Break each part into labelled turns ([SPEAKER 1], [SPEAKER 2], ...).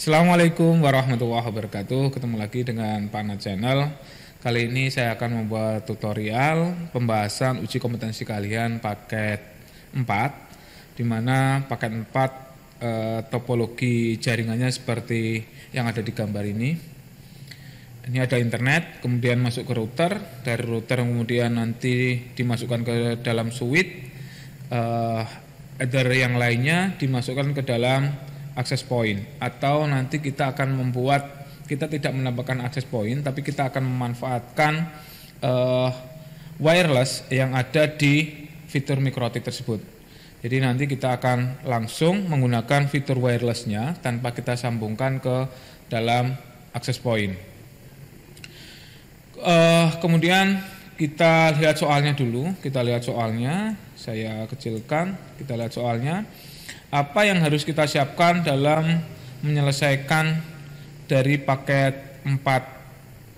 [SPEAKER 1] Assalamualaikum warahmatullahi wabarakatuh. Ketemu lagi dengan Pana Channel. Kali ini saya akan membuat tutorial pembahasan uji kompetensi kalian paket 4 di mana paket 4 eh, topologi jaringannya seperti yang ada di gambar ini. Ini ada internet, kemudian masuk ke router, dari router kemudian nanti dimasukkan ke dalam switch eh, ether yang lainnya dimasukkan ke dalam akses point atau nanti kita akan membuat kita tidak menambahkan akses point tapi kita akan memanfaatkan uh, wireless yang ada di fitur mikrotik tersebut. Jadi nanti kita akan langsung menggunakan fitur wirelessnya tanpa kita sambungkan ke dalam akses point. Uh, eh, kemudian kita lihat soalnya dulu, kita lihat soalnya, saya kecilkan, kita lihat soalnya apa yang harus kita siapkan dalam menyelesaikan dari paket 4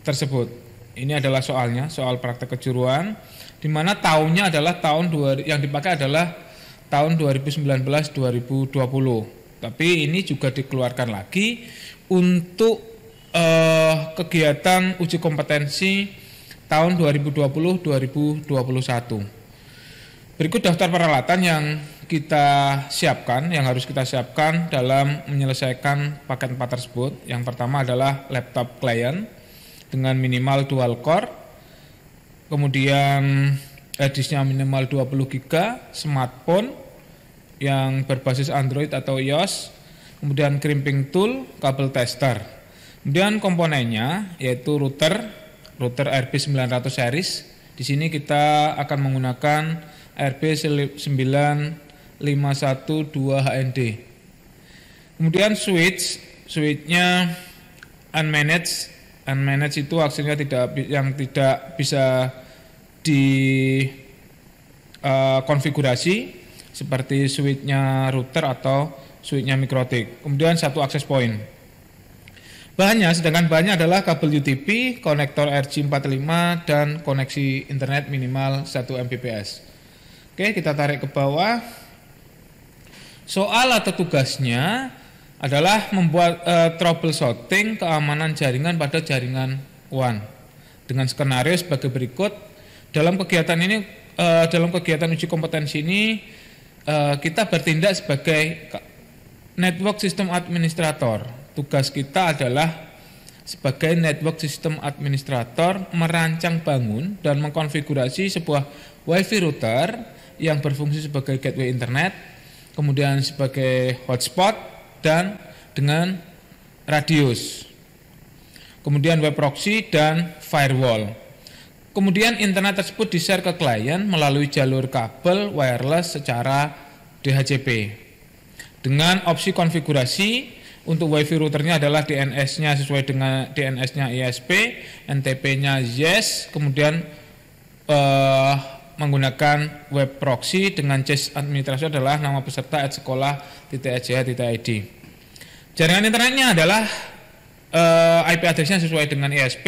[SPEAKER 1] tersebut. Ini adalah soalnya, soal praktek kejuruan, di mana tahunnya adalah tahun yang dipakai adalah tahun 2019-2020. Tapi ini juga dikeluarkan lagi untuk eh, kegiatan uji kompetensi tahun 2020-2021. Berikut daftar peralatan yang kita siapkan, yang harus kita siapkan dalam menyelesaikan paket empat tersebut. Yang pertama adalah laptop klien dengan minimal dual core, kemudian edisnya minimal 20 GB, smartphone yang berbasis Android atau iOS, kemudian crimping tool, kabel tester. Kemudian komponennya yaitu router, router rp 900 series. Di sini kita akan menggunakan rp 9 512 HND. Kemudian switch, switchnya unmanaged, unmanaged itu aksinya tidak yang tidak bisa di uh, konfigurasi seperti switchnya router atau switchnya mikrotik. Kemudian satu access point. Bahannya, sedangkan bahannya adalah kabel UTP, konektor RJ45, dan koneksi internet minimal 1 Mbps. Oke, kita tarik ke bawah. Soal atau tugasnya adalah membuat e, troubleshooting keamanan jaringan pada jaringan WAN dengan skenario sebagai berikut. Dalam kegiatan ini, e, dalam kegiatan uji kompetensi ini, e, kita bertindak sebagai network system administrator. Tugas kita adalah sebagai network system administrator merancang bangun dan mengkonfigurasi sebuah WiFi router yang berfungsi sebagai gateway internet kemudian sebagai hotspot dan dengan radius. Kemudian web proxy dan firewall. Kemudian internet tersebut di-share ke klien melalui jalur kabel wireless secara DHCP. Dengan opsi konfigurasi untuk WiFi routernya adalah DNS-nya sesuai dengan DNS-nya ISP, NTP-nya yes, kemudian eh, menggunakan web proxy dengan JS administrasi adalah nama peserta at sekolah id Jaringan internetnya adalah eh, IP addressnya sesuai dengan ISP,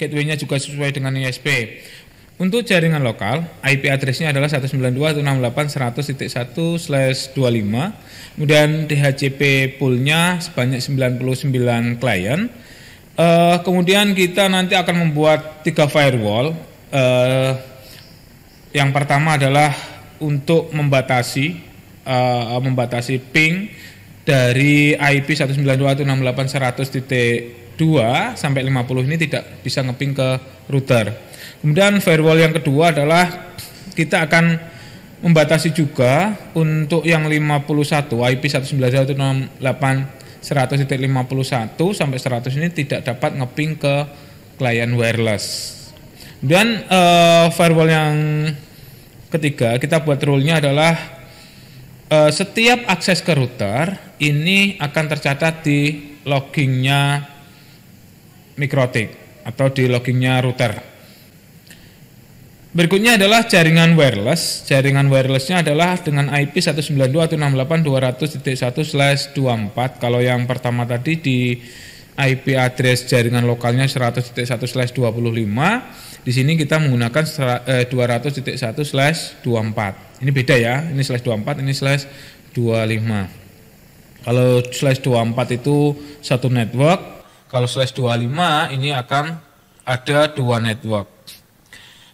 [SPEAKER 1] gateway-nya juga sesuai dengan ISP. Untuk jaringan lokal, IP addressnya adalah 192.168.100.1/25. Kemudian DHCP pool-nya sebanyak 99 klien. Uh, kemudian kita nanti akan membuat tiga firewall. Uh, yang pertama adalah untuk membatasi uh, membatasi ping dari IP 192.168.100.2 sampai 50 ini tidak bisa ngeping ke router. Kemudian firewall yang kedua adalah kita akan membatasi juga untuk yang 51 IP 192.168.100.51 sampai 100 ini tidak dapat ngeping ke klien wireless. Dan uh, firewall yang ketiga kita buat rule-nya adalah uh, setiap akses ke router ini akan tercatat di loggingnya mikrotik atau di loggingnya router. Berikutnya adalah jaringan wireless. Jaringan wirelessnya adalah dengan IP 192.168.200.1/24. Kalau yang pertama tadi di IP address jaringan lokalnya 100.1/25 di sini kita menggunakan 200.1 eh, slash 24. Ini beda ya, ini slash 24, ini slash 25. Kalau slash 24 itu satu network, kalau slash 25 ini akan ada dua network.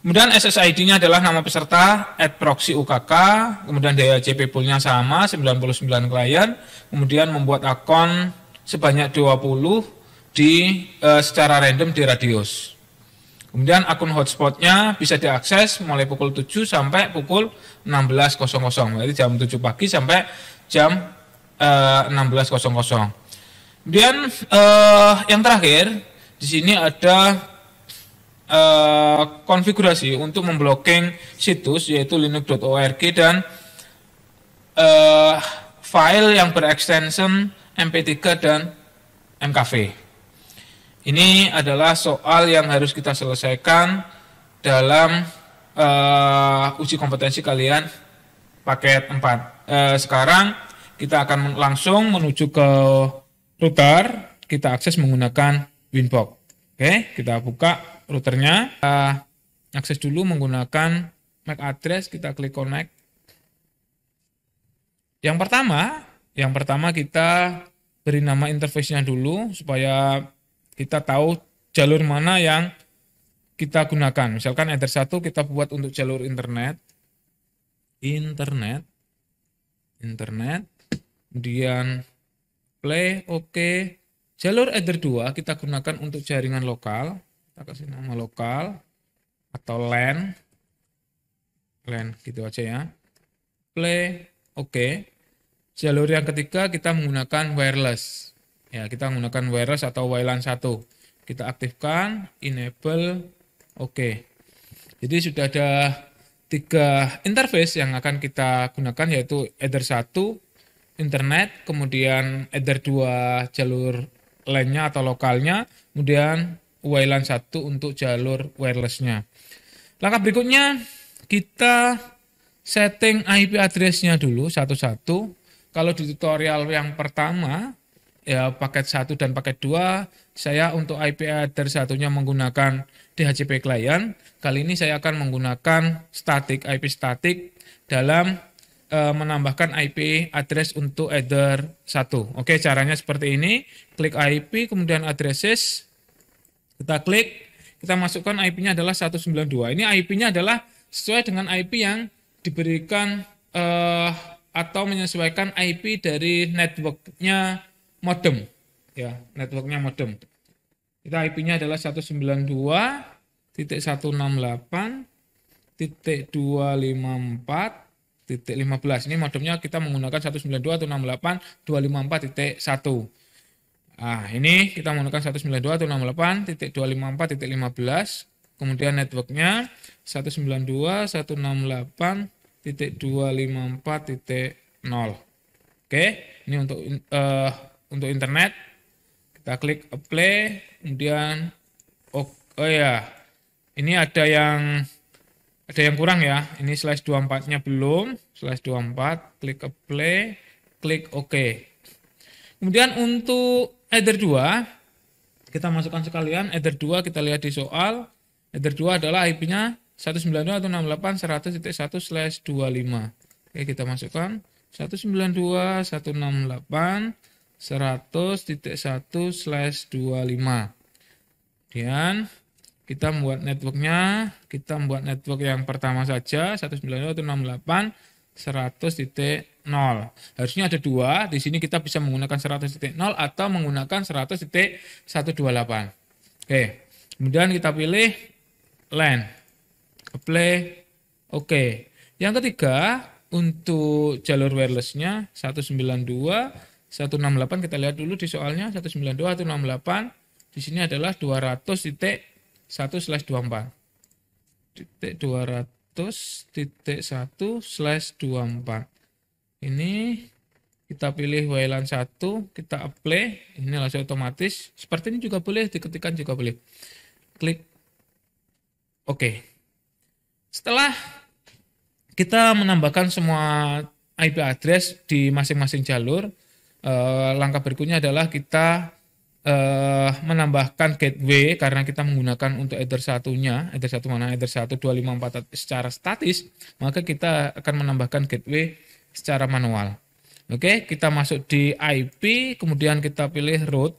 [SPEAKER 1] Kemudian SSID-nya adalah nama peserta, at proxy UKK, kemudian daya JP pool-nya sama, 99 klien, kemudian membuat akun sebanyak 20 di e, secara random di radius. Kemudian akun hotspotnya bisa diakses mulai pukul 7 sampai pukul 16.00, jadi jam 7 pagi sampai jam eh, 16.00. Kemudian eh, yang terakhir di sini ada eh, konfigurasi untuk memblocking situs yaitu linux.org dan eh, file yang berextension MP3 dan MKV. Ini adalah soal yang harus kita selesaikan dalam uh, uji kompetensi kalian paket 4. Uh, eh, sekarang kita akan langsung menuju ke router, kita akses menggunakan Winbox. Oke, kita buka routernya. Uh, akses dulu menggunakan MAC address, kita klik connect. Yang pertama, yang pertama kita beri nama interface-nya dulu supaya kita tahu jalur mana yang kita gunakan. Misalkan Ether 1 kita buat untuk jalur internet. Internet. Internet. Kemudian play, oke. Okay. Jalur Ether 2 kita gunakan untuk jaringan lokal. Kita kasih nama lokal atau LAN. LAN gitu aja ya. Play, oke. Okay. Jalur yang ketiga kita menggunakan wireless ya kita menggunakan wireless atau WLAN 1 kita aktifkan enable oke okay. jadi sudah ada tiga interface yang akan kita gunakan yaitu Ether 1 internet kemudian Ether 2 jalur lainnya atau lokalnya kemudian WLAN 1 untuk jalur wirelessnya langkah berikutnya kita setting IP addressnya dulu satu-satu kalau di tutorial yang pertama ya paket 1 dan paket 2 saya untuk IP address satunya menggunakan DHCP client kali ini saya akan menggunakan static IP static dalam eh, menambahkan IP address untuk header 1 oke caranya seperti ini klik IP kemudian addresses kita klik kita masukkan IP-nya adalah 192 ini IP-nya adalah sesuai dengan IP yang diberikan e, atau menyesuaikan IP dari networknya modem ya networknya modem kita IP-nya adalah 192.168.254.15 ini modemnya kita menggunakan 192 atau nah ini kita menggunakan 192 kemudian networknya 192 168 254.0 Oke, ini untuk uh, untuk internet. Kita klik apply, kemudian oh, oh ya. Ini ada yang ada yang kurang ya. Ini slash 24-nya belum, slash 24, klik apply, klik OK. Kemudian untuk header 2 kita masukkan sekalian header 2 kita lihat di soal header 2 adalah IP-nya 192.168.100.1/25. Oke, kita masukkan 192.168 100.1 slash 25. Kemudian kita membuat networknya, kita membuat network yang pertama saja 192.168 100.0. Harusnya ada dua, di sini kita bisa menggunakan 100.0 atau menggunakan 100.128. Oke, kemudian kita pilih land apply, oke. Yang ketiga, untuk jalur wirelessnya 192 168 kita lihat dulu di soalnya 192 168 di sini adalah 200 titik 1 slash 24 titik 200 titik 1 slash 24 ini kita pilih WLAN 1 kita apply ini langsung otomatis seperti ini juga boleh diketikkan juga boleh klik oke okay. setelah kita menambahkan semua IP address di masing-masing jalur Eh, langkah berikutnya adalah kita uh, menambahkan gateway karena kita menggunakan untuk ether satunya, ether satu mana ether satu dua lima empat secara statis, maka kita akan menambahkan gateway secara manual. Oke, kita masuk di IP, kemudian kita pilih root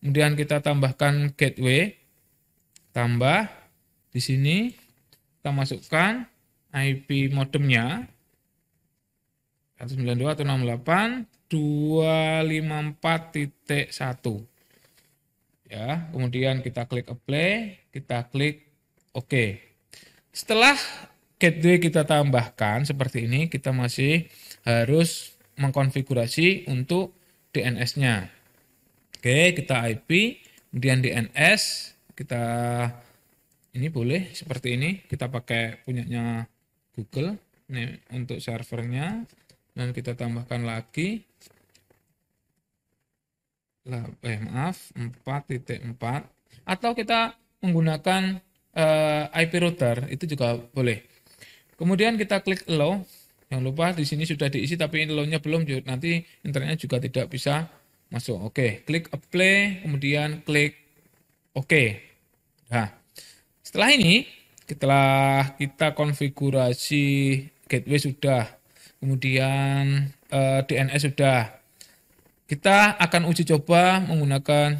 [SPEAKER 1] kemudian kita tambahkan gateway, tambah di sini kita masukkan IP modemnya 192.168 254.1 ya kemudian kita klik apply kita klik OK setelah gateway kita tambahkan seperti ini kita masih harus mengkonfigurasi untuk DNS-nya Oke kita IP kemudian DNS kita ini boleh seperti ini kita pakai punyanya Google ini untuk servernya dan kita tambahkan lagi eh, maaf 4.4 atau kita menggunakan eh, IP router itu juga boleh kemudian kita klik allow jangan lupa di sini sudah diisi tapi allow-nya belum nanti internetnya juga tidak bisa masuk oke okay. klik apply kemudian klik oke okay. nah setelah ini setelah kita konfigurasi gateway sudah kemudian eh, DNS sudah. Kita akan uji coba menggunakan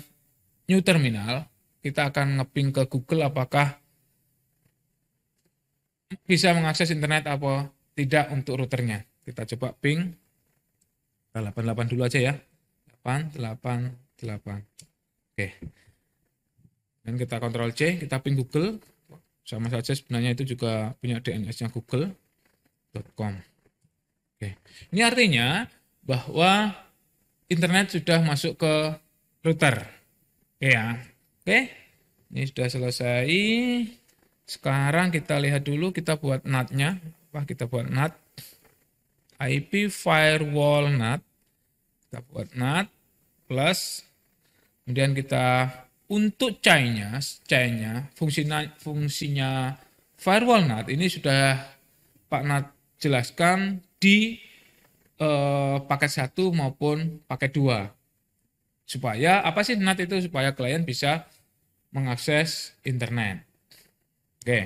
[SPEAKER 1] new terminal. Kita akan ngeping ke Google apakah bisa mengakses internet apa tidak untuk routernya. Kita coba ping 88 dulu aja ya. 888. Oke. Dan kita kontrol C, kita ping Google. Sama saja sebenarnya itu juga punya DNS-nya google.com. Oke. Ini artinya bahwa internet sudah masuk ke router. Oke ya. Oke. Ini sudah selesai. Sekarang kita lihat dulu kita buat NAT-nya. Wah, kita buat NAT? IP firewall NAT. Kita buat NAT plus kemudian kita untuk cainya, nya fungsinya fungsinya firewall NAT ini sudah Pak NAT jelaskan di eh, paket satu maupun paket dua supaya apa sih NAT itu supaya klien bisa mengakses internet. Oke. Okay.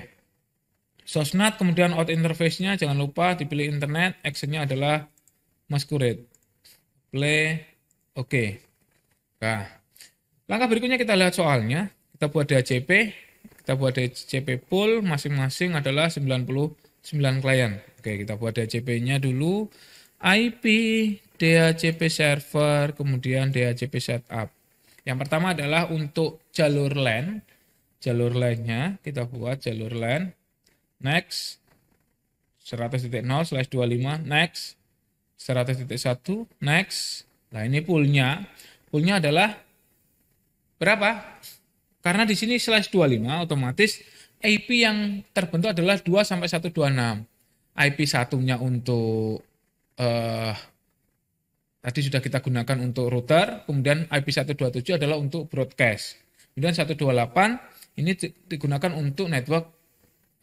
[SPEAKER 1] Sosnat kemudian out interface-nya jangan lupa dipilih internet, action-nya adalah masquerade. Play oke. Okay. Nah, langkah berikutnya kita lihat soalnya. Kita buat DHCP, kita buat DHCP pool masing-masing adalah 99 klien. Oke, kita buat DHCP-nya dulu. IP, DHCP server, kemudian DHCP setup. Yang pertama adalah untuk jalur LAN. Jalur LAN-nya kita buat jalur LAN. Next. 100.0 25. Next. 100.1. Next. Nah ini pool-nya. Pool-nya adalah berapa? Karena di sini slash 25 otomatis IP yang terbentuk adalah 2 sampai 126. IP satunya untuk uh, tadi sudah kita gunakan untuk router, kemudian IP127 adalah untuk broadcast. Kemudian 128 ini digunakan untuk network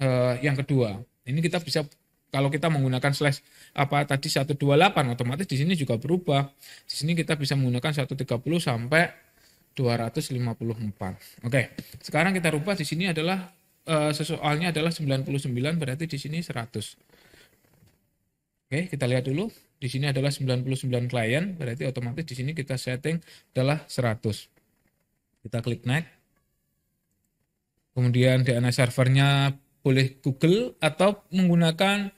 [SPEAKER 1] uh, yang kedua. Ini kita bisa kalau kita menggunakan slash apa tadi 128 otomatis di sini juga berubah. Di sini kita bisa menggunakan 130 sampai 254. Oke. Sekarang kita rubah di sini adalah uh, sesoalnya adalah 99 berarti di sini 100. Oke, kita lihat dulu. Di sini adalah 99 klien, berarti otomatis di sini kita setting adalah 100. Kita klik next. Kemudian DNA servernya boleh Google atau menggunakan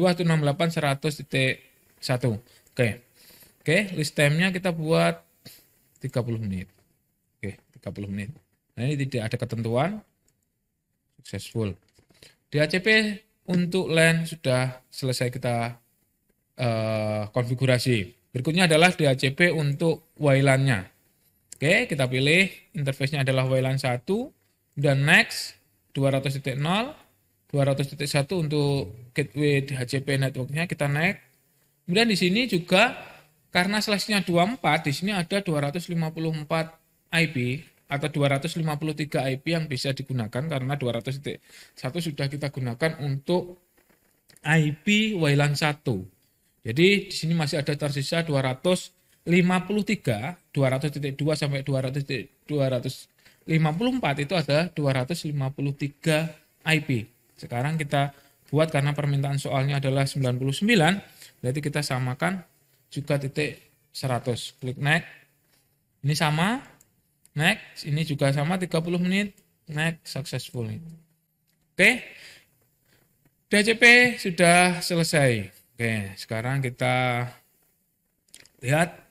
[SPEAKER 1] 192.168.100.1. Oke. Oke, list time-nya kita buat 30 menit. Oke, 30 menit. Nah, ini tidak ada ketentuan. Successful. DHCP untuk LAN sudah selesai kita uh, konfigurasi. Berikutnya adalah DHCP untuk WLAN-nya. Oke, kita pilih interface-nya adalah WLAN 1 dan next 200.0 200.1 untuk gateway DHCP network-nya kita naik. Kemudian di sini juga karena slash-nya 24, di sini ada 254 IP atau 253 IP yang bisa digunakan karena 200.1 sudah kita gunakan untuk IP WLAN 1. Jadi di sini masih ada tersisa 253, 200.2 sampai 200 254 itu ada 253 IP. Sekarang kita buat karena permintaan soalnya adalah 99, berarti kita samakan juga titik 100. Klik next. Ini sama, next ini juga sama 30 menit next successful oke okay. DCP sudah selesai oke okay, sekarang kita lihat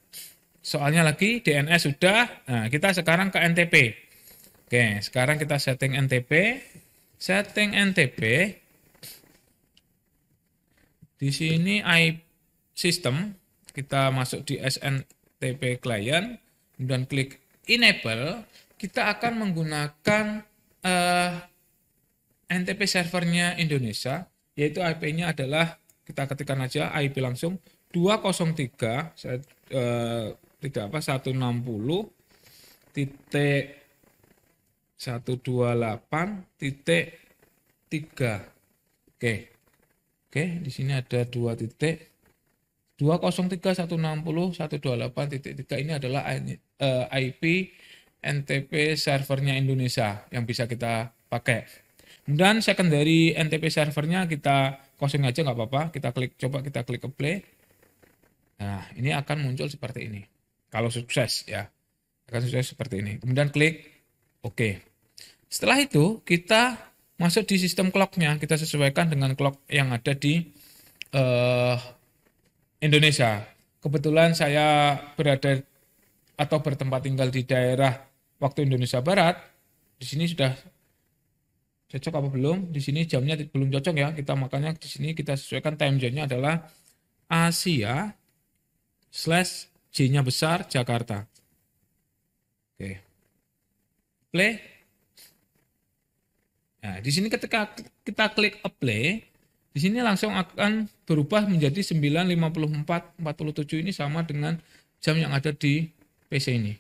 [SPEAKER 1] soalnya lagi DNS sudah nah kita sekarang ke NTP oke sekarang kita setting NTP setting NTP di sini I system kita masuk di SNTP client dan klik enable, kita akan menggunakan uh, eh, NTP servernya Indonesia, yaitu IP-nya adalah kita ketikkan aja IP langsung 203 saya uh, tidak apa 160 titik 128 titik 3 oke oke di sini ada dua titik 203 160 128 titik 3 ini adalah uh, eh, IP NTP servernya Indonesia yang bisa kita pakai. Kemudian secondary NTP servernya kita kosong aja nggak apa-apa. Kita klik coba kita klik ke play. Nah ini akan muncul seperti ini. Kalau sukses ya akan sukses seperti ini. Kemudian klik OK. Setelah itu kita masuk di sistem clocknya. Kita sesuaikan dengan clock yang ada di uh, Indonesia. Kebetulan saya berada atau bertempat tinggal di daerah waktu Indonesia Barat, di sini sudah cocok apa belum? Di sini jamnya belum cocok ya. Kita makanya di sini kita sesuaikan time zone-nya adalah Asia slash J-nya besar Jakarta. Oke. Play. Nah, di sini ketika kita klik apply, di sini langsung akan berubah menjadi 954.47 ini sama dengan jam yang ada di PC ini.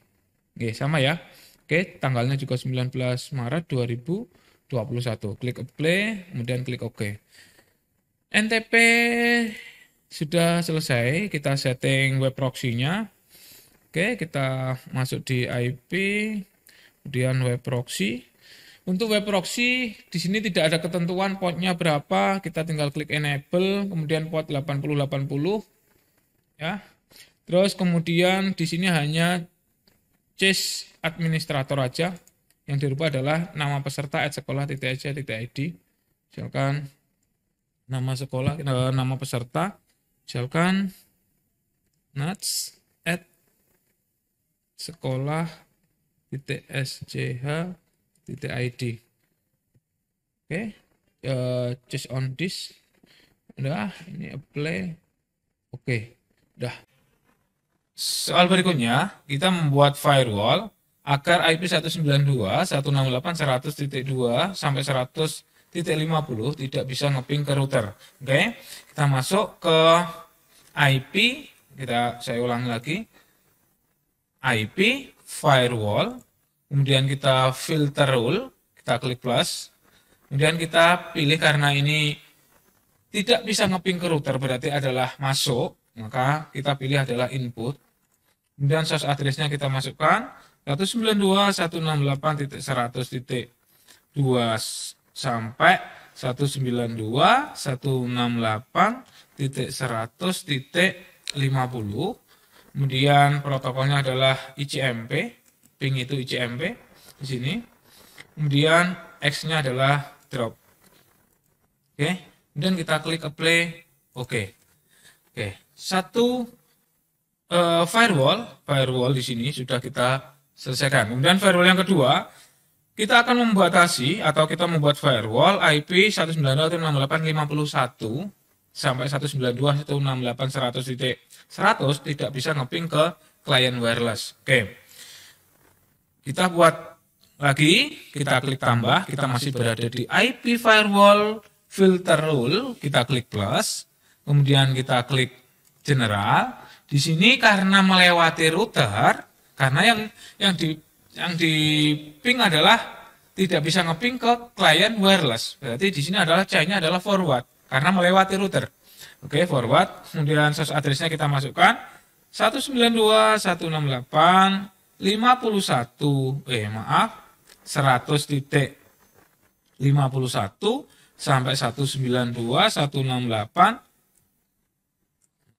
[SPEAKER 1] Oke, sama ya. Oke, tanggalnya juga 19 Maret 2021. Klik apply, kemudian klik OK. NTP sudah selesai, kita setting web proxy-nya. Oke, kita masuk di IP, kemudian web proxy. Untuk web proxy, di sini tidak ada ketentuan portnya berapa, kita tinggal klik enable, kemudian port 8080, ya. Terus kemudian di sini hanya chase administrator aja. Yang dirubah adalah nama peserta at sekolah .id. Misalkan nama sekolah, eh, nama peserta. Misalkan nuts at sekolah .id. Oke, okay. uh, eh, chase on this. Udah, ini apply. Oke, okay. udah. Soal berikutnya, kita membuat firewall agar IP 192.168.100.2 sampai 100.50 tidak bisa ngeping ke router. Oke, okay? kita masuk ke IP, kita saya ulang lagi. IP firewall, kemudian kita filter rule, kita klik plus. Kemudian kita pilih karena ini tidak bisa ngeping ke router berarti adalah masuk maka kita pilih adalah input. Kemudian source address-nya kita masukkan 192.168.100.2 sampai 192.168.100.50. Kemudian protokolnya adalah ICMP, ping itu ICMP di sini. Kemudian X-nya adalah drop. Oke, kemudian kita klik apply. Oke. Oke satu uh, firewall, firewall di sini sudah kita selesaikan. Kemudian firewall yang kedua, kita akan membatasi atau kita membuat firewall IP 192.168.51 sampai 192.168.100.100 tidak bisa ngeping ke klien wireless. Oke. Kita buat lagi, kita klik tambah, kita masih berada di IP firewall filter rule, kita klik plus, kemudian kita klik general di sini karena melewati router karena yang yang di yang di ping adalah tidak bisa ngeping ke client wireless. Berarti di sini adalah cahnya adalah forward karena melewati router. Oke, okay, forward. Kemudian source addressnya kita masukkan 192.168.51 eh maaf 100 titik 51 sampai 192.168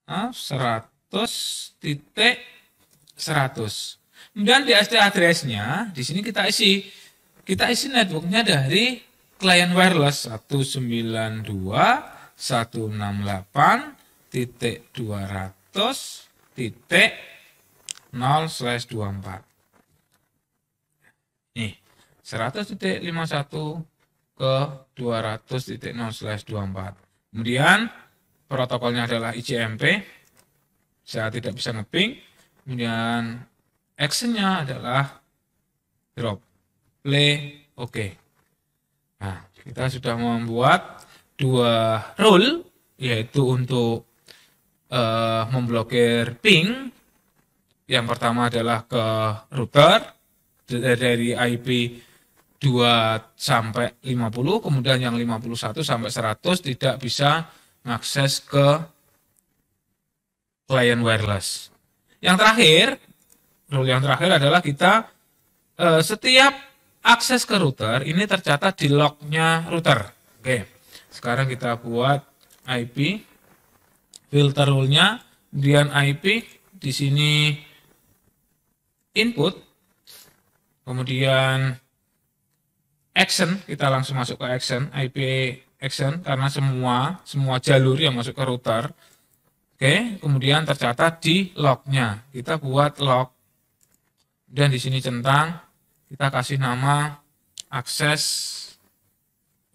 [SPEAKER 1] 100 titik 100. Kemudian di SD address-nya, di sini kita isi. Kita isi network-nya dari client wireless 192 168 titik 200 titik 0 slash 24. Nih, 100 titik 51 ke 200 titik 24. Kemudian protokolnya adalah ICMP. saya tidak bisa ngeping, kemudian actionnya adalah drop, play, oke. Okay. Nah, kita sudah membuat dua rule, yaitu untuk uh, memblokir ping, yang pertama adalah ke router, dari IP 2 sampai 50, kemudian yang 51 sampai 100 tidak bisa akses ke client wireless.
[SPEAKER 2] Yang terakhir,
[SPEAKER 1] rule yang terakhir adalah kita eh, setiap akses ke router ini tercatat di lognya router. Oke, sekarang kita buat IP filter rule-nya, kemudian IP di sini input, kemudian action kita langsung masuk ke action IP action karena semua semua jalur yang masuk ke router oke okay, kemudian tercatat di lognya kita buat log dan di sini centang kita kasih nama akses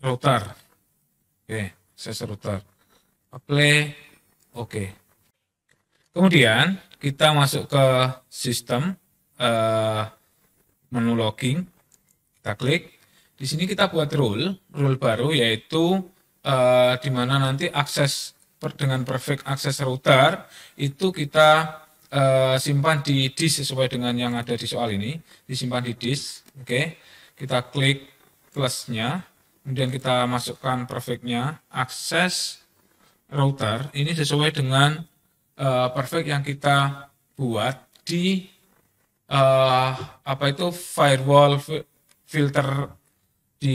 [SPEAKER 1] router oke okay, akses router apply oke okay. kemudian kita masuk ke sistem uh, menu logging kita klik di sini kita buat rule, rule baru yaitu uh, di mana nanti akses per dengan perfect akses router itu kita uh, simpan di disk sesuai dengan yang ada di soal ini, disimpan di disk. Oke. Okay. Kita klik plusnya, kemudian kita masukkan perfectnya akses router ini sesuai dengan uh, eh, perfect yang kita buat di uh, apa itu firewall filter di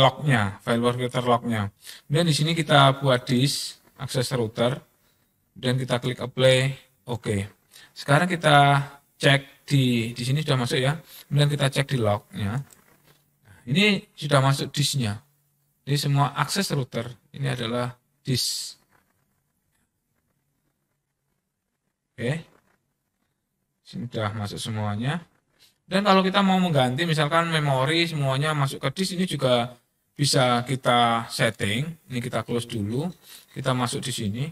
[SPEAKER 1] locknya file router locknya. Kemudian di sini kita buat disk, akses router, dan kita klik apply, oke. Okay. Sekarang kita cek di, di sini sudah masuk ya, kemudian kita cek di locknya. Nah, ini sudah masuk disknya. Jadi semua akses router, ini adalah disk. Oke, okay. sudah masuk semuanya. Dan kalau kita mau mengganti misalkan memori semuanya masuk ke disk ini juga bisa kita setting. Ini kita close dulu. Kita masuk di sini.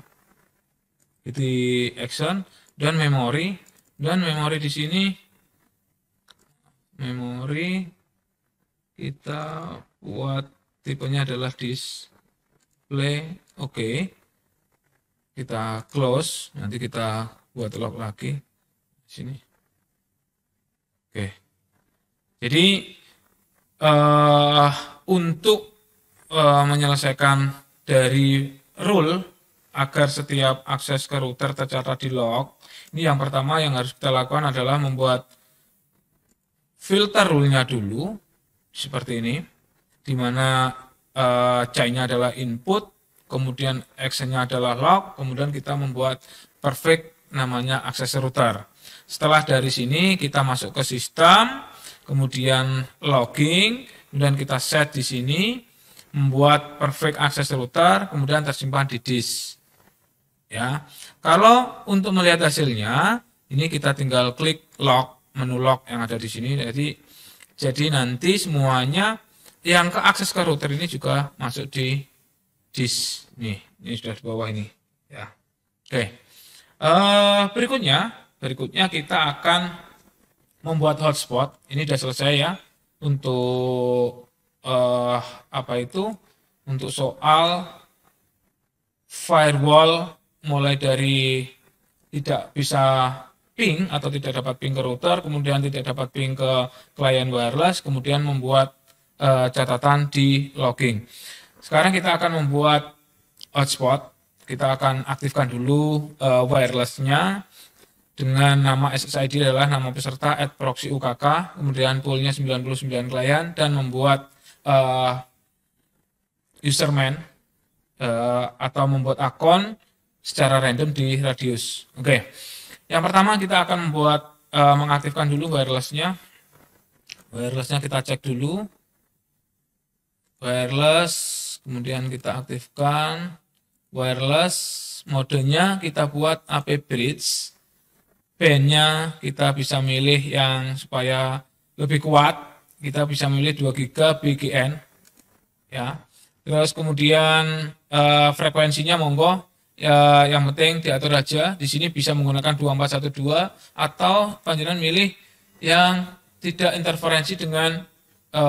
[SPEAKER 1] Di action dan memori dan memori di sini memori kita buat tipenya adalah display oke okay. kita close nanti kita buat lock lagi di sini Oke. Jadi uh, untuk uh, menyelesaikan dari rule agar setiap akses ke router tercatat di log, ini yang pertama yang harus kita lakukan adalah membuat filter rule-nya dulu seperti ini, di mana uh, eh, C-nya adalah input, kemudian action-nya adalah log, kemudian kita membuat perfect namanya akses router. Setelah dari sini kita masuk ke sistem, kemudian logging, kemudian kita set di sini, membuat perfect access router, kemudian tersimpan di disk. Ya, kalau untuk melihat hasilnya, ini kita tinggal klik log, menu log yang ada di sini. Jadi, jadi nanti semuanya yang ke akses ke router ini juga masuk di disk. Nih, ini sudah di bawah ini. Ya, oke. Uh, berikutnya Berikutnya kita akan membuat hotspot. Ini sudah selesai ya untuk uh, apa itu? Untuk soal firewall mulai dari tidak bisa ping atau tidak dapat ping ke router, kemudian tidak dapat ping ke klien wireless, kemudian membuat uh, catatan di logging. Sekarang kita akan membuat hotspot, kita akan aktifkan dulu uh, wirelessnya, dengan nama SSID adalah nama peserta at proxy UKK, kemudian poolnya 99 klien, dan membuat uh, eh, userman uh, eh, atau membuat akun secara random di radius. Oke, okay. yang pertama kita akan membuat uh, mengaktifkan dulu wirelessnya. Wirelessnya kita cek dulu. Wireless, kemudian kita aktifkan wireless modenya kita buat AP bridge bandnya kita bisa milih yang supaya lebih kuat kita bisa milih 2 giga BGN ya terus kemudian e, frekuensinya monggo ya yang penting diatur aja di sini bisa menggunakan 2412 atau panjenengan milih yang tidak interferensi dengan e,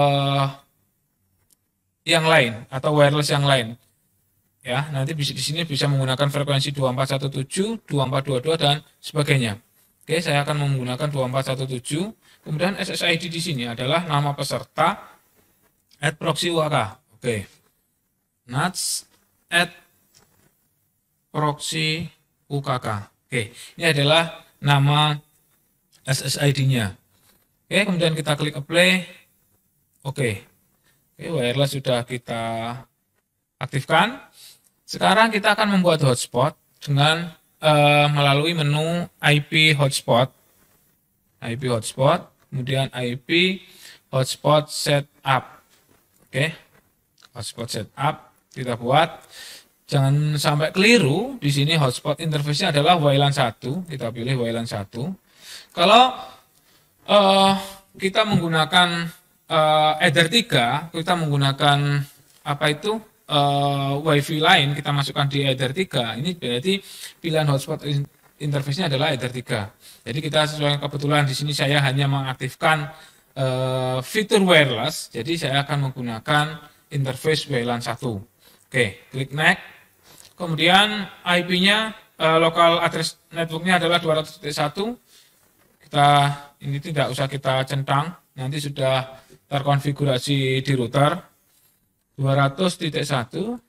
[SPEAKER 1] yang lain atau wireless yang lain ya nanti di sini bisa menggunakan frekuensi 2417 2422 dan sebagainya Oke, saya akan menggunakan 2417. Kemudian SSID di sini adalah nama peserta at proxy UAK. Oke. nuts at proxy UKK. Oke, ini adalah nama SSID-nya. Oke, kemudian kita klik apply. Oke. Oke, wireless sudah kita aktifkan. Sekarang kita akan membuat hotspot dengan uh, melalui menu IP hotspot. IP hotspot, kemudian IP hotspot setup. Oke. Okay. Hotspot setup kita buat. Jangan sampai keliru, di sini hotspot interface-nya adalah WLAN 1, kita pilih WLAN 1. Kalau uh, kita menggunakan uh, Ether 3, kita menggunakan apa itu? uh, wifi lain kita masukkan di Ether 3 ini berarti pilihan hotspot interface-nya adalah Ether 3 jadi kita sesuai kebetulan di sini saya hanya mengaktifkan uh, fitur wireless jadi saya akan menggunakan interface WLAN 1 oke klik next kemudian IP-nya uh, eh, lokal address netbook-nya adalah 200.1 kita ini tidak usah kita centang nanti sudah terkonfigurasi di router 200.1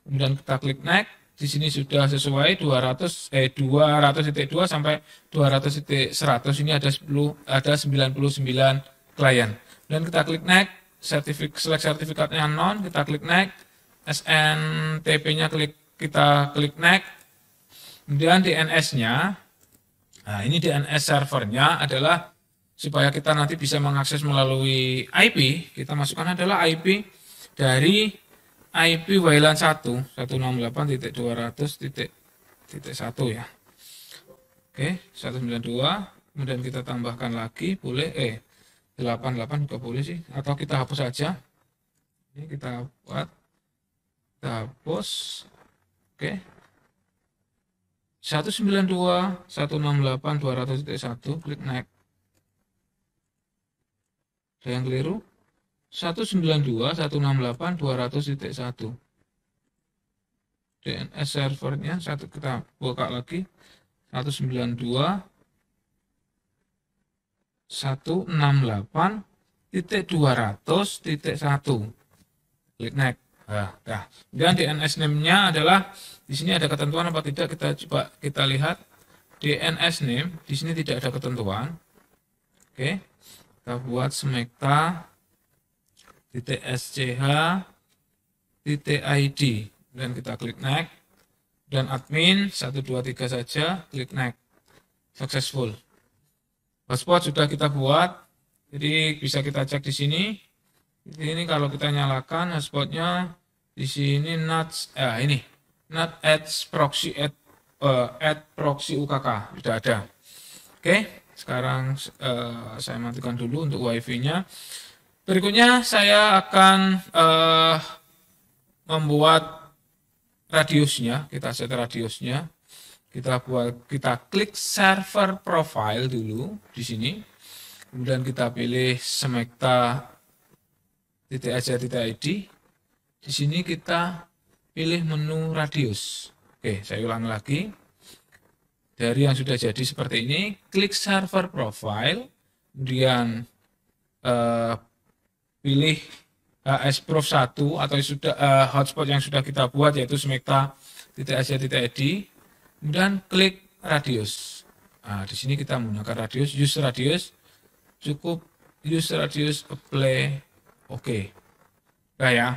[SPEAKER 1] kemudian kita klik next di sini sudah sesuai 200 eh 200.2 sampai 200.100 ini ada 10 ada 99 klien. Dan kita klik next, sertifik select sertifikatnya non, kita klik next, SNTP-nya klik kita klik next. Kemudian DNS-nya nah ini DNS servernya adalah supaya kita nanti bisa mengakses melalui IP, kita masukkan adalah IP dari IP WLAN 1 168.200.1 ya. Oke, 192 kemudian kita tambahkan lagi boleh eh 88 juga boleh sih atau kita hapus saja. Ini kita buat kita hapus. Oke. 192 168 klik next Ada yang keliru? ratus titik satu DNS servernya satu kita buka lagi 192 delapan titik ratus titik satu klik next nah, dan DNS name-nya adalah di sini ada ketentuan apa tidak kita coba kita lihat DNS name di sini tidak ada ketentuan oke kita buat semekta titik SCH titik ID dan kita klik next dan admin 123 saja klik next successful hotspot sudah kita buat jadi bisa kita cek di sini ini kalau kita nyalakan hotspotnya di sini not eh, ini not at proxy at uh, at proxy UKK sudah ada oke sekarang uh, saya matikan dulu untuk wifi nya Berikutnya saya akan uh, membuat radiusnya, kita set radiusnya. Kita buat kita klik server profile dulu di sini. Kemudian kita pilih semekta titik aja titik id. Di sini kita pilih menu radius. Oke, saya ulang lagi. Dari yang sudah jadi seperti ini, klik server profile, kemudian eh, pilih uh, Prof 1 atau sudah uh, hotspot yang sudah kita buat yaitu smekta.asia.id dan klik radius nah, di sini kita menggunakan radius use radius cukup use radius apply oke okay. nah, ya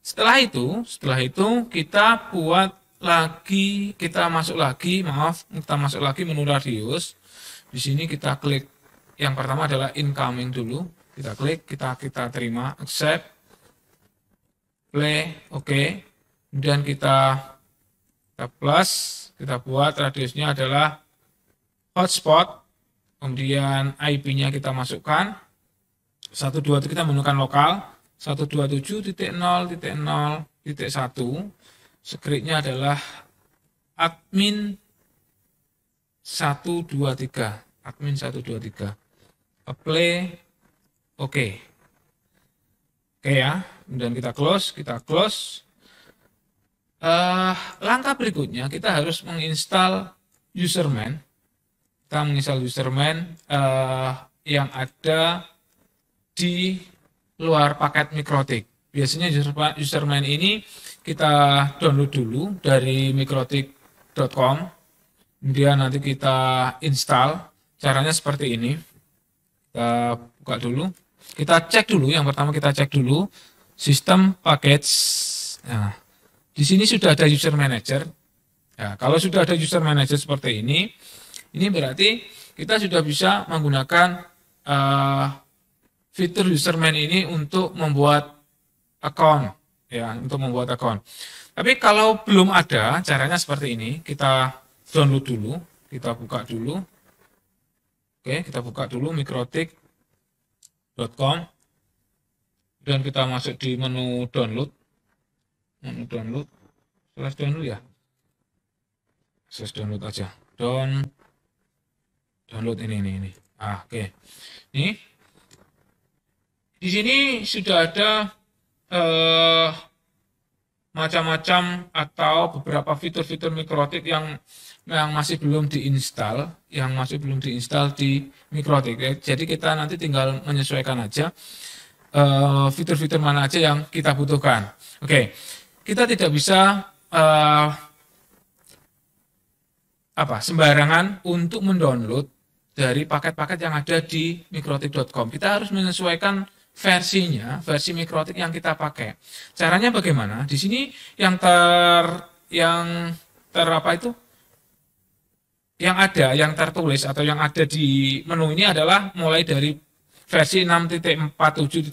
[SPEAKER 1] setelah itu setelah itu kita buat lagi kita masuk lagi maaf kita masuk lagi menu radius di sini kita klik yang pertama adalah incoming dulu kita klik kita kita terima accept play oke okay. kemudian kita kita plus kita buat radiusnya adalah hotspot kemudian IP-nya kita masukkan 127 kita menggunakan lokal 127.0.0.1 Script-nya adalah admin 123 admin 123 play Oke. Oke ya. Kemudian kita close, kita close. Uh, langkah berikutnya kita harus menginstal userman. Kita menginstal userman uh, yang ada di luar paket mikrotik. Biasanya userman ini kita download dulu dari mikrotik.com. Kemudian nanti kita install. Caranya seperti ini. Kita buka dulu. Kita cek dulu, yang pertama kita cek dulu sistem package. Nah, di sini sudah ada user manager. Ya, kalau sudah ada user manager seperti ini, ini berarti kita sudah bisa menggunakan uh, fitur man ini untuk membuat account ya, untuk membuat account. Tapi kalau belum ada, caranya seperti ini. Kita download dulu, kita buka dulu. Oke, kita buka dulu Mikrotik com dan kita masuk di menu download menu download slash download ya slash download aja down download ini ini ini ah, oke okay. ini di sini sudah ada eh, macam-macam atau beberapa fitur-fitur mikrotik yang yang masih belum diinstal, yang masih belum diinstal di Mikrotik. Jadi kita nanti tinggal menyesuaikan aja fitur eh, fitur-fitur mana aja yang kita butuhkan. Oke, okay. kita tidak bisa uh, apa sembarangan untuk mendownload dari paket-paket yang ada di mikrotik.com. Kita harus menyesuaikan versinya, versi mikrotik yang kita pakai. Caranya bagaimana? Di sini yang ter yang ter apa itu? yang ada, yang tertulis atau yang ada di menu ini adalah mulai dari versi 6.47.9,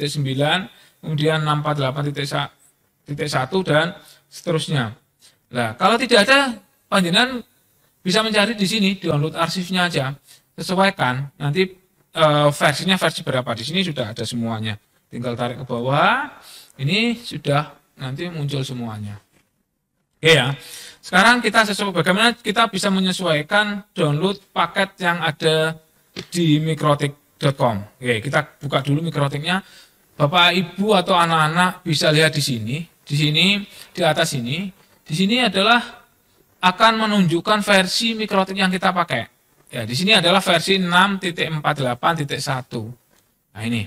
[SPEAKER 1] kemudian 648.1 dan seterusnya. Nah, kalau tidak ada, panjenengan bisa mencari di sini, download arsipnya aja, sesuaikan, nanti e, versinya versi berapa, di sini sudah ada semuanya. Tinggal tarik ke bawah, ini sudah nanti muncul semuanya. Oke ya. Sekarang kita sesuai bagaimana kita bisa menyesuaikan download paket yang ada di mikrotik.com. Oke, kita buka dulu mikrotiknya. Bapak, Ibu atau anak-anak bisa lihat di sini, di sini, di atas ini. Di sini adalah akan menunjukkan versi mikrotik yang kita pakai. Ya, di sini adalah versi 6.48.1. Nah, ini.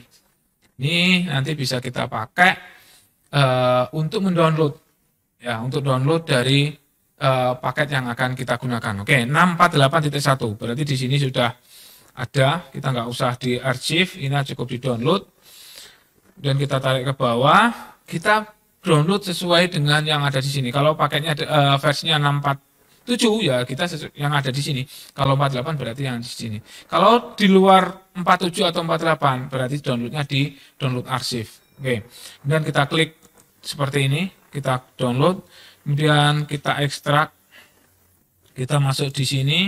[SPEAKER 1] Ini nanti bisa kita pakai uh, untuk mendownload. Ya, untuk download dari uh, paket yang akan kita gunakan. Oke, 648.1 berarti di sini sudah ada, kita nggak usah di archive, ini cukup di download. Dan kita tarik ke bawah, kita download sesuai dengan yang ada di sini. Kalau paketnya uh, versinya 647 ya kita yang ada di sini. Kalau 48 berarti yang di sini. Kalau di luar 47 atau 48 berarti downloadnya di download archive. Oke, dan kita klik seperti ini, kita download kemudian kita ekstrak kita masuk di sini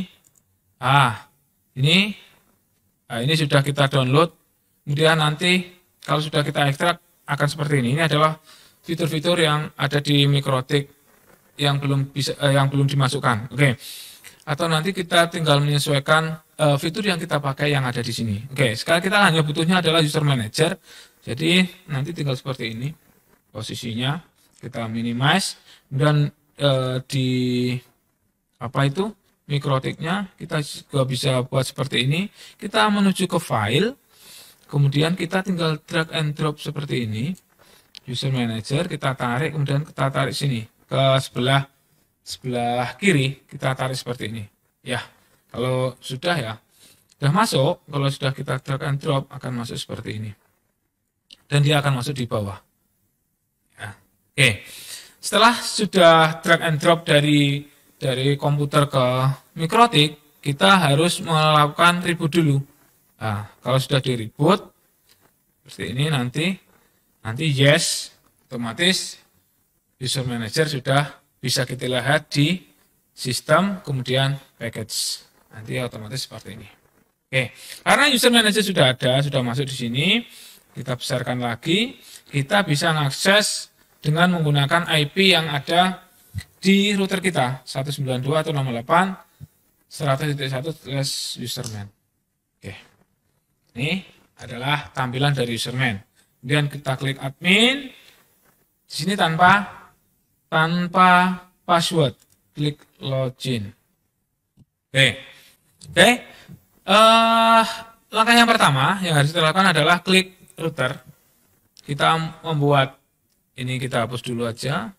[SPEAKER 1] ah ini nah ini sudah kita download kemudian nanti kalau sudah kita ekstrak akan seperti ini ini adalah fitur-fitur yang ada di mikrotik yang belum bisa eh, yang belum dimasukkan oke okay. atau nanti kita tinggal menyesuaikan eh, fitur yang kita pakai yang ada di sini oke okay. sekarang kita hanya butuhnya adalah user manager jadi nanti tinggal seperti ini posisinya kita minimize dan e, di apa itu mikrotiknya kita juga bisa buat seperti ini kita menuju ke file kemudian kita tinggal drag and drop seperti ini user manager kita tarik kemudian kita tarik sini ke sebelah sebelah kiri kita tarik seperti ini ya kalau sudah ya sudah masuk kalau sudah kita drag and drop akan masuk seperti ini dan dia akan masuk di bawah ya. oke okay. Setelah sudah drag and drop dari dari komputer ke mikrotik, kita harus melakukan reboot dulu. Nah, kalau sudah di reboot, seperti ini nanti, nanti yes, otomatis user manager sudah bisa kita lihat di sistem, kemudian package. Nanti otomatis seperti ini. Oke, karena user manager sudah ada, sudah masuk di sini, kita besarkan lagi, kita bisa mengakses dengan menggunakan IP yang ada di router kita 192 atau 68 userman. Oke. Ini adalah tampilan dari userman. dan kita klik admin. Di sini tanpa tanpa password. Klik login. Oke. Oke. Uh, langkah yang pertama yang harus dilakukan adalah klik router. Kita membuat ini kita hapus dulu aja.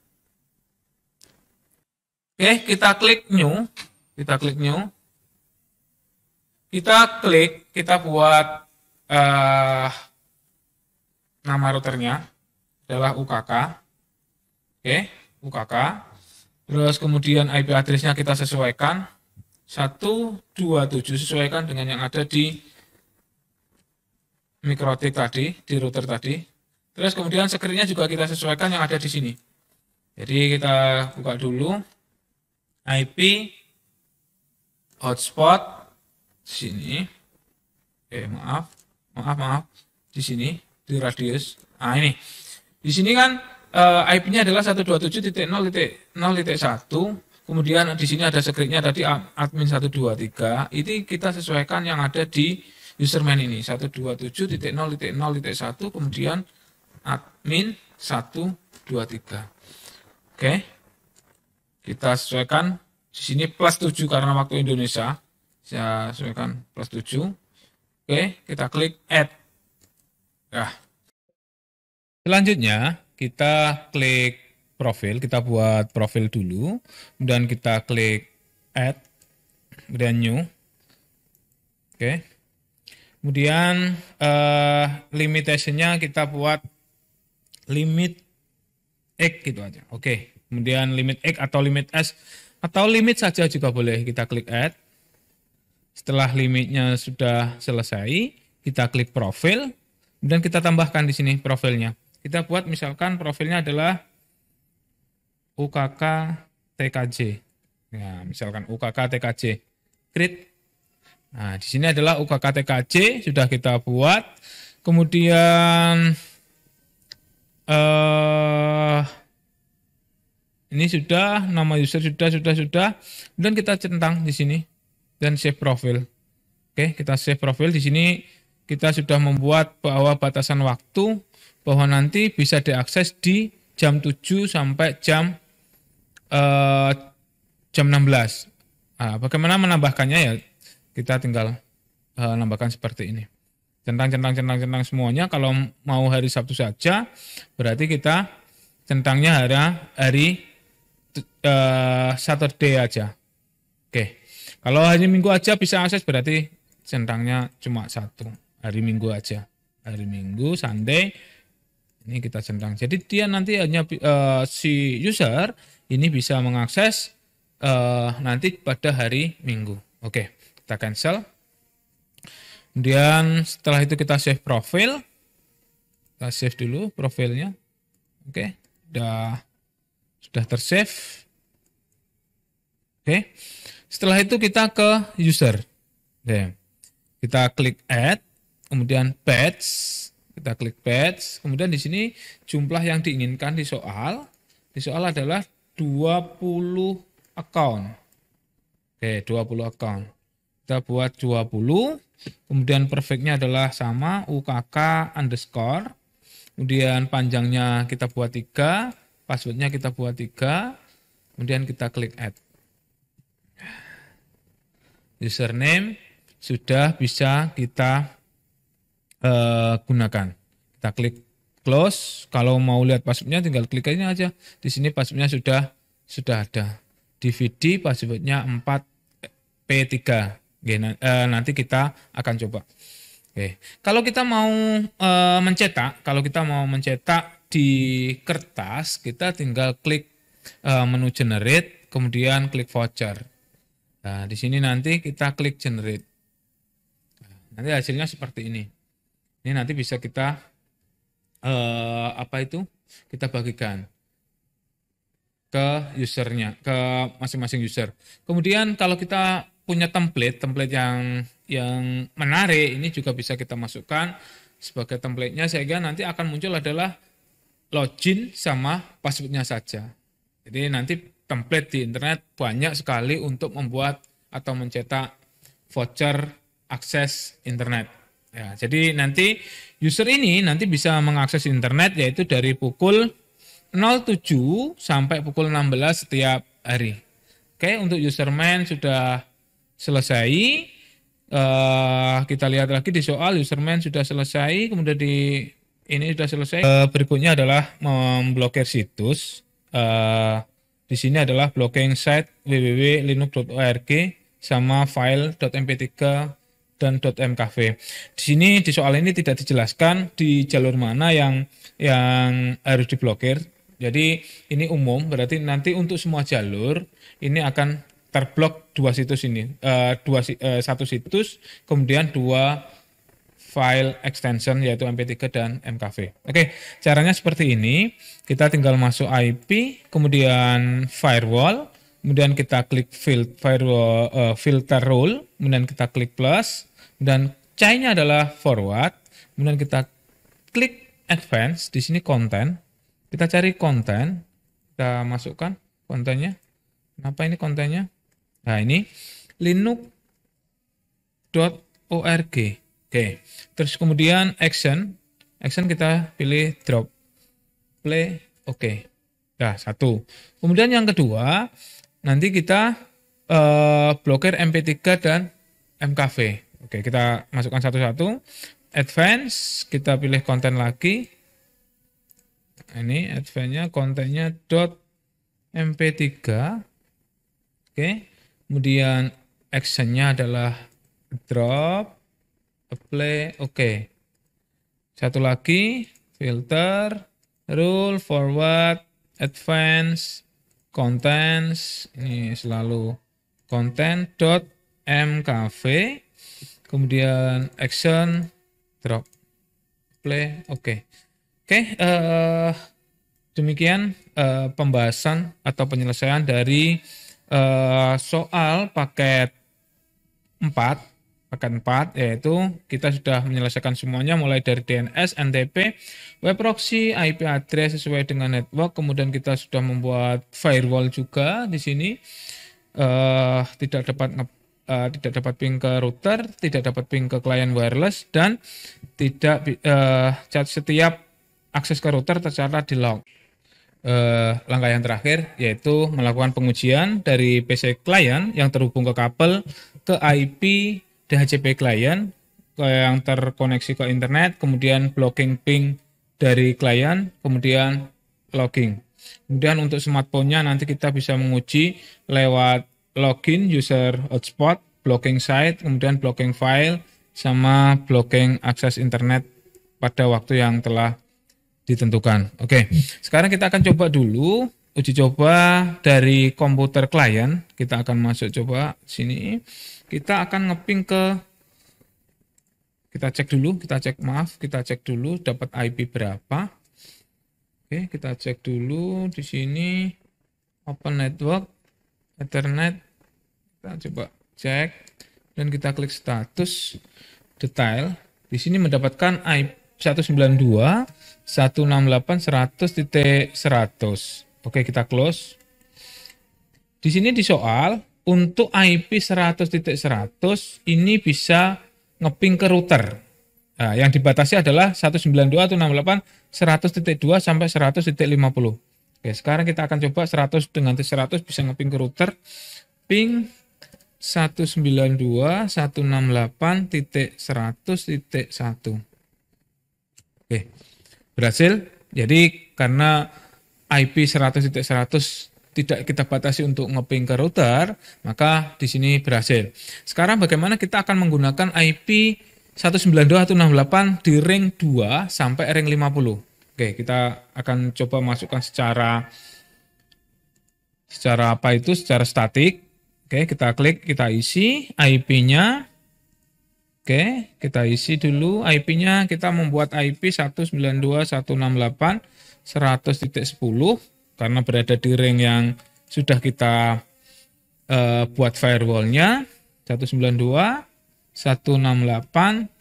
[SPEAKER 1] Oke, kita klik new. Kita klik new. Kita klik, kita buat uh, nama routernya adalah UKK. Oke, UKK. Terus kemudian IP addressnya kita sesuaikan. 127 sesuaikan dengan yang ada di mikrotik tadi, di router tadi. Terus kemudian screennya juga kita sesuaikan yang ada di sini. Jadi kita buka dulu IP hotspot sini. Oke, maaf. Maaf, maaf. Di sini di radius. Ah ini. Di sini kan eh, IP-nya adalah 127.0.0.1. Kemudian di sini ada scriptnya tadi admin 123. Ini kita sesuaikan yang ada di username ini 127.0.0.1 kemudian admin 123. Oke. Kita sesuaikan di sini plus 7 karena waktu Indonesia. Saya sesuaikan plus 7. Oke, kita klik add. ya Selanjutnya kita klik profil, kita buat profil dulu, kemudian kita klik add, kemudian new. Oke. Kemudian uh, limitation-nya kita buat limit X gitu aja. Oke, kemudian limit X atau limit S atau limit saja juga boleh kita klik add. Setelah limitnya sudah selesai, kita klik profil dan kita tambahkan di sini profilnya. Kita buat misalkan profilnya adalah UKK TKJ. Nah, ya, misalkan UKK TKJ. Create. Nah, di sini adalah UKK TKJ sudah kita buat. Kemudian uh, ini sudah nama user sudah sudah sudah dan kita centang di sini dan save profile oke kita save profile di sini kita sudah membuat bahwa batasan waktu bahwa nanti bisa diakses di jam 7 sampai jam uh, jam 16 nah, bagaimana menambahkannya ya kita tinggal uh, nambahkan seperti ini centang centang centang centang semuanya kalau mau hari Sabtu saja berarti kita centangnya hari hari uh, eh, Saturday aja oke kalau hari Minggu aja bisa akses berarti centangnya cuma satu hari Minggu aja hari Minggu Sunday ini kita centang jadi dia nanti hanya uh, si user ini bisa mengakses uh, nanti pada hari Minggu oke kita cancel Kemudian setelah itu kita save profil. Kita save dulu profilnya. Oke, sudah sudah tersave. Oke. Setelah itu kita ke user. Oke. Kita klik add, kemudian batch, kita klik batch, kemudian di sini jumlah yang diinginkan di soal. Di soal adalah 20 account. Oke, 20 account. Kita buat 20 Kemudian perfectnya adalah sama UKK underscore. Kemudian panjangnya kita buat tiga passwordnya kita buat tiga Kemudian kita klik add. Username sudah bisa kita uh, gunakan. Kita klik close. Kalau mau lihat passwordnya tinggal klik aja. Di sini passwordnya sudah sudah ada. DVD passwordnya 4P3 Oke, uh, nanti kita akan coba. Oke, kalau kita mau uh, mencetak, kalau kita mau mencetak di kertas, kita tinggal klik uh, menu generate, kemudian klik voucher. Nah, di sini nanti kita klik generate. Nah, nanti hasilnya seperti ini. Ini nanti bisa kita uh, apa itu? Kita bagikan ke usernya, ke masing-masing user. Kemudian kalau kita punya template template yang yang menarik ini juga bisa kita masukkan sebagai templatenya sehingga nanti akan muncul adalah login sama passwordnya saja jadi nanti template di internet banyak sekali untuk membuat atau mencetak voucher akses internet ya jadi nanti user ini nanti bisa mengakses internet yaitu dari pukul 07 sampai pukul 16 setiap hari oke untuk user main sudah selesai. Uh, kita lihat lagi di soal userman sudah selesai, kemudian di ini sudah selesai. Uh, berikutnya adalah memblokir situs. Uh, di sini adalah blocking site www.linux.org sama file .mp3 dan .mkv. Di sini di soal ini tidak dijelaskan di jalur mana yang yang harus diblokir. Jadi ini umum berarti nanti untuk semua jalur ini akan terblok dua situs ini, uh, dua uh, satu situs, kemudian dua file extension yaitu MP3 dan MKV. Oke, caranya seperti ini. Kita tinggal masuk IP, kemudian firewall, kemudian kita klik field, firewall, uh, filter rule, kemudian kita klik plus, dan c adalah forward, kemudian kita klik advance, di sini konten, kita cari konten, kita masukkan kontennya. Kenapa ini kontennya? Nah, ini linux.org. Oke. Terus kemudian action. Action kita pilih drop. Play. Oke. Nah, satu. Kemudian yang kedua, nanti kita eh, blokir MP3 dan MKV. Oke, kita masukkan satu-satu. Advance, kita pilih konten lagi. Nah, ini advance-nya kontennya .mp3. Oke kemudian actionnya adalah drop apply oke okay. satu lagi filter rule forward advance contents ini selalu content dot mkv kemudian action drop play oke okay. oke okay, uh, eh, demikian uh, pembahasan atau penyelesaian dari Eh, soal paket 4 paket 4 yaitu kita sudah menyelesaikan semuanya mulai dari DNS, NTP, web proxy, IP address sesuai dengan network, kemudian kita sudah membuat firewall juga di sini uh, tidak dapat uh, tidak dapat ping ke router, tidak dapat ping ke klien wireless dan tidak uh, setiap akses ke router tercatat di log eh, langkah yang terakhir yaitu melakukan pengujian dari PC client yang terhubung ke kabel ke IP DHCP client ke yang terkoneksi ke internet, kemudian blocking ping dari client, kemudian logging. Kemudian untuk smartphone-nya nanti kita bisa menguji lewat login user hotspot, blocking site, kemudian blocking file, sama blocking akses internet pada waktu yang telah ditentukan. Oke, sekarang kita akan coba dulu uji coba dari komputer klien. Kita akan masuk coba sini. Kita akan ngeping ke kita cek dulu, kita cek maaf, kita cek dulu dapat IP berapa. Oke, kita cek dulu di sini open network, ethernet. Kita coba cek dan kita klik status detail. Di sini mendapatkan IP 192 168.100.100. Oke, kita close. Di sini di soal untuk IP 100.100 ini bisa ngeping ke router. Nah, yang dibatasi adalah 192 sampai 100.50. Oke, sekarang kita akan coba 100 dengan 100 bisa ngeping ke router. Ping 192.168.100.1. Oke berhasil. Jadi karena IP 100.100 tidak kita batasi untuk ngeping ke router, maka di sini berhasil. Sekarang bagaimana kita akan menggunakan IP 192.168 di ring 2 sampai ring 50. Oke, kita akan coba masukkan secara secara apa itu secara statik. Oke, kita klik, kita isi IP-nya Oke, kita isi dulu IP-nya. Kita membuat IP 192.168.100.10 karena berada di ring yang sudah kita uh, buat firewallnya 192 168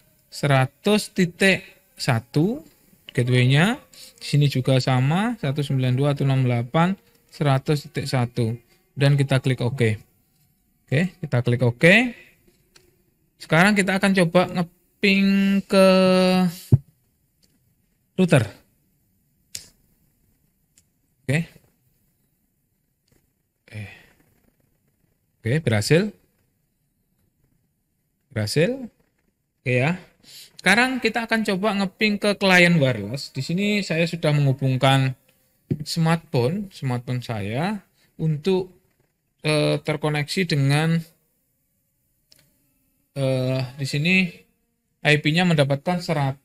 [SPEAKER 1] gateway-nya. Di sini juga sama 192.168.100.1 dan kita klik OK. Oke, kita klik OK. Sekarang kita akan coba ngeping ke router. Oke. Okay. Oke, okay. berhasil. Berhasil. Oke okay, ya. Sekarang kita akan coba ngeping ke klien wireless. Di sini saya sudah menghubungkan smartphone, smartphone saya untuk eh, terkoneksi dengan uh, di sini IP-nya mendapatkan 100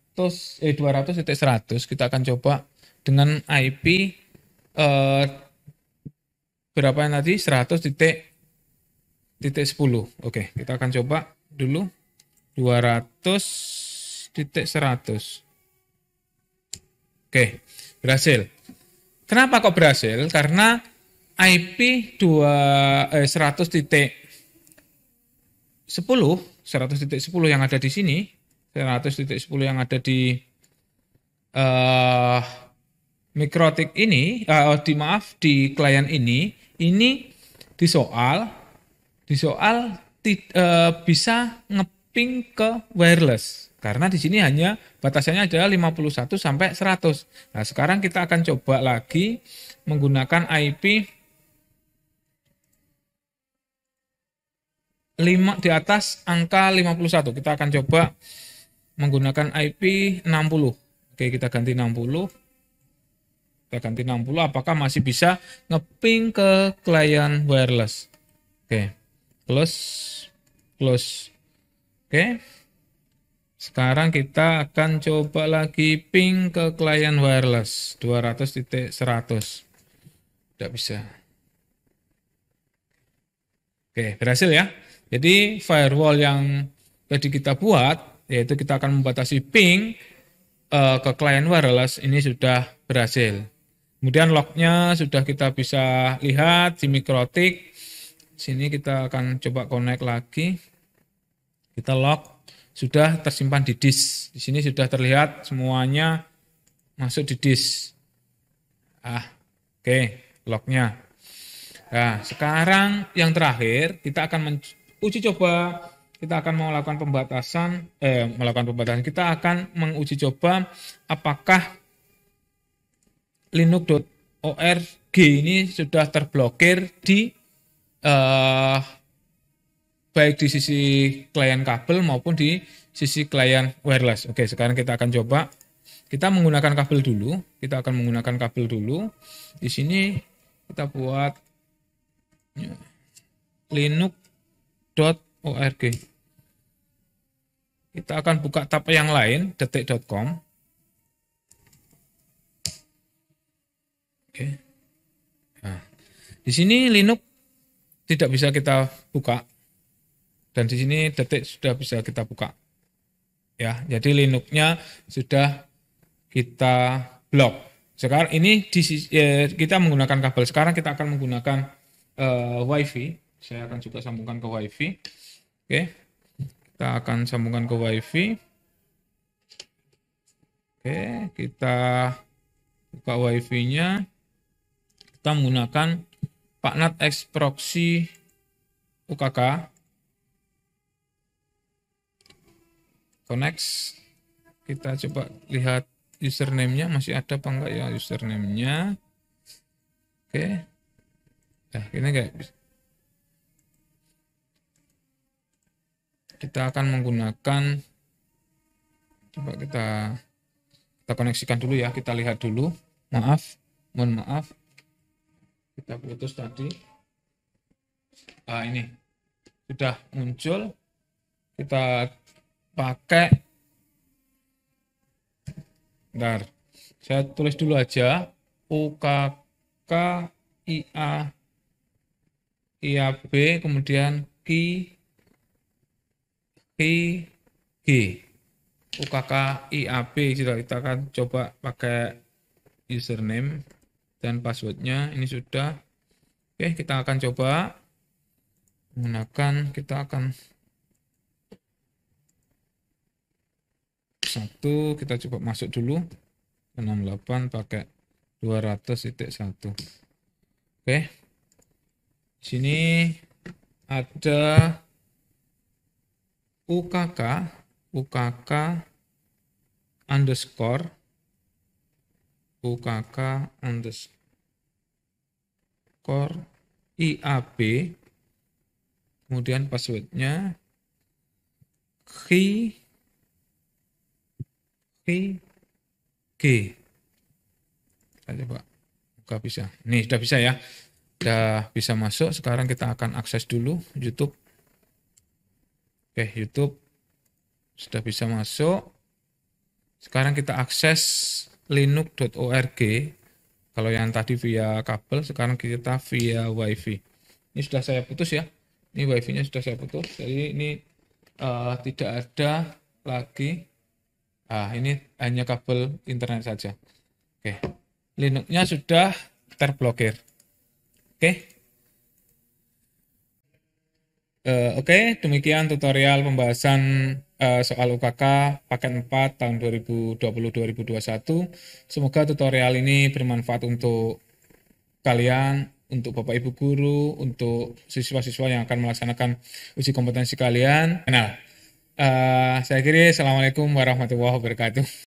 [SPEAKER 1] eh 200 titik 100 kita akan coba dengan IP uh, eh, berapa yang tadi 100 titik titik 10 oke kita akan coba dulu 200 titik 100 oke berhasil kenapa kok berhasil karena IP 2 eh, 100 titik 10 100.10 yang ada di sini, 100.10 yang ada di uh, mikrotik ini, uh, di maaf di klien ini, ini di soal, di soal uh, bisa ngeping ke wireless karena di sini hanya batasannya adalah 51 sampai 100. Nah sekarang kita akan coba lagi menggunakan IP 5 di atas angka 51. Kita akan coba menggunakan IP 60. Oke, kita ganti 60. Kita ganti 60 apakah masih bisa ngeping ke klien wireless. Oke. Plus plus. Oke. Sekarang kita akan coba lagi ping ke klien wireless 200.100. Tidak bisa. Oke, berhasil ya. Jadi firewall yang tadi kita buat, yaitu kita akan membatasi ping uh, ke client wireless ini sudah berhasil. Kemudian lognya sudah kita bisa lihat di mikrotik. Sini kita akan coba connect lagi. Kita log sudah tersimpan di disk. Di sini sudah terlihat semuanya masuk di disk. Ah, oke, okay, lognya. Nah, sekarang yang terakhir kita akan uji coba kita akan melakukan pembatasan eh melakukan pembatasan kita akan menguji coba apakah linux.org ini sudah terblokir di eh, baik di sisi klien kabel maupun di sisi klien wireless. Oke, sekarang kita akan coba kita menggunakan kabel dulu. Kita akan menggunakan kabel dulu. Di sini kita buat ya, Linux detik.org. Kita akan buka tab yang lain, detik.com. Oke. Nah, di sini Linux tidak bisa kita buka. Dan di sini detik sudah bisa kita buka. Ya, jadi Linuxnya sudah kita blok. Sekarang ini di, eh, kita menggunakan kabel. Sekarang kita akan menggunakan eh, WiFi saya akan juga sambungkan ke WiFi. Oke, kita akan sambungkan ke WiFi. Oke, kita buka WiFi-nya. Kita menggunakan Paknat X Proxy UKK. Connect. Kita coba lihat username-nya masih ada apa enggak ya username-nya. Oke. Nah, ini kayak kita akan menggunakan coba kita kita koneksikan dulu ya kita lihat dulu maaf mohon maaf kita putus tadi ah ini sudah muncul kita pakai Bentar. Saya tulis dulu aja UKK IA IAB kemudian Ki IG UKK IAP sudah kita akan coba pakai username dan passwordnya ini sudah oke kita akan coba menggunakan kita akan satu kita coba masuk dulu 68 pakai titik satu. oke sini ada UKK UKK underscore UKK underscore IAB kemudian passwordnya key key g kita coba buka bisa nih sudah bisa ya sudah bisa masuk sekarang kita akan akses dulu YouTube Oke, YouTube sudah bisa masuk. Sekarang kita akses linux.org. Kalau yang tadi via kabel, sekarang kita via WiFi. Ini sudah saya putus ya. Ini WiFi-nya sudah saya putus. Jadi ini uh, tidak ada lagi. Ah, ini hanya kabel internet saja. Oke. Linux-nya sudah terblokir. Oke. Eh, oke, okay, demikian tutorial pembahasan eh, soal UKK paket 4 tahun 2020-2021. Semoga tutorial ini bermanfaat untuk kalian, untuk Bapak Ibu guru, untuk siswa-siswa yang akan melaksanakan uji kompetensi kalian. Nah, eh, saya kira Assalamualaikum warahmatullahi wabarakatuh.